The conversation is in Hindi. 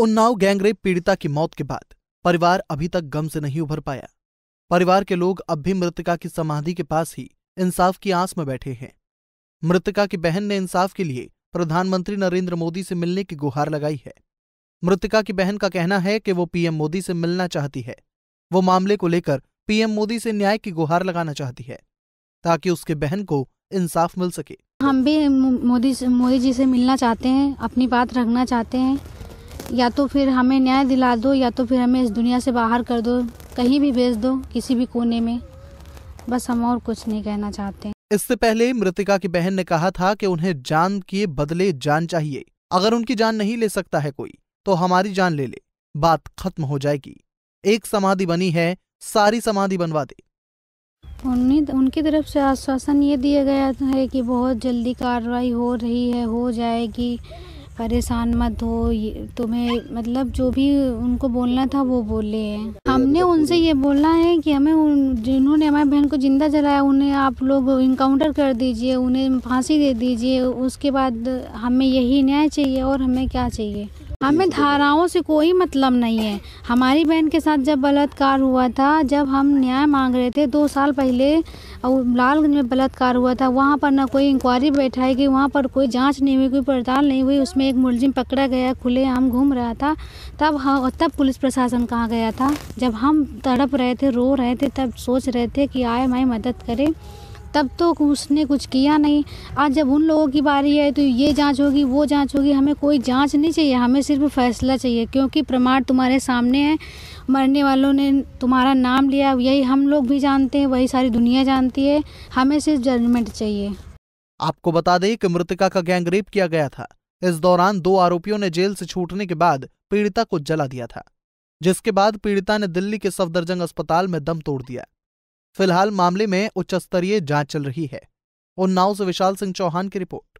उन्नाव गैंगरेप पीड़िता की मौत के बाद परिवार अभी तक गम से नहीं उभर पाया परिवार के लोग अब भी मृतका की समाधि के पास ही इंसाफ की आंस में बैठे हैं मृतका की बहन ने इंसाफ के लिए प्रधानमंत्री नरेंद्र मोदी से मिलने की गुहार लगाई है मृतका की बहन का कहना है कि वो पीएम मोदी से मिलना चाहती है वो मामले को लेकर पीएम मोदी से न्याय की गुहार लगाना चाहती है ताकि उसके बहन को इंसाफ मिल सके हम भी मोदी मोदी जी से मिलना चाहते हैं अपनी बात रखना चाहते हैं या तो फिर हमें न्याय दिला दो या तो फिर हमें इस दुनिया से बाहर कर दो कहीं भी भेज दो किसी भी कोने में बस हम और कुछ नहीं कहना चाहते इससे पहले मृतिका की बहन ने कहा था कि उन्हें जान के बदले जान चाहिए अगर उनकी जान नहीं ले सकता है कोई तो हमारी जान ले ले बात खत्म हो जाएगी एक समाधि बनी है सारी समाधि बनवा दे उनकी तरफ से आश्वासन ये दिया गया है कि बहुत जल्दी कार्रवाई हो रही है हो जाएगी परेशान मत हो तुम्हें मतलब जो भी उनको बोलना था वो बोले हैं हमने उनसे ये बोला है कि हमें उन जिन्होंने हमारी बहन को ज़िंदा जलाया उन्हें आप लोग इनकाउंटर कर दीजिए उन्हें फांसी दे दीजिए उसके बाद हमें यही न्याय चाहिए और हमें क्या चाहिए हमें धाराओं से कोई मतलब नहीं है हमारी बहन के साथ जब बलात्कार हुआ था जब हम न्याय मांग रहे थे दो साल पहले लालगंज में बलात्कार हुआ था वहाँ पर ना कोई इंक्वायरी बैठा है कि वहाँ पर कोई जांच नहीं हुई कोई पड़ताल नहीं हुई उसमें एक मुलजिम पकड़ा गया खुले आम घूम रहा था तब हाँ तब पुलिस प्रशासन कहाँ गया था जब हम तड़प रहे थे रो रहे थे तब सोच रहे थे कि आए माए मदद करें तब तो उसने कुछ किया नहीं आज जब उन लोगों की बारी है तो ये जांच होगी वो जांच होगी हमें कोई जांच नहीं चाहिए हमें सिर्फ फैसला चाहिए क्योंकि प्रमाण तुम्हारे सामने है मरने वालों ने तुम्हारा नाम लिया यही हम लोग भी जानते हैं वही सारी दुनिया जानती है हमें सिर्फ जजमेंट चाहिए आपको बता दें कि मृतका का गैंग रेप किया गया था इस दौरान दो आरोपियों ने जेल से छूटने के बाद पीड़िता को जला दिया था जिसके बाद पीड़िता ने दिल्ली के सफदरजंग अस्पताल में दम तोड़ दिया फिलहाल मामले में उच्च स्तरीय जांच चल रही है उन्नाव से विशाल सिंह चौहान की रिपोर्ट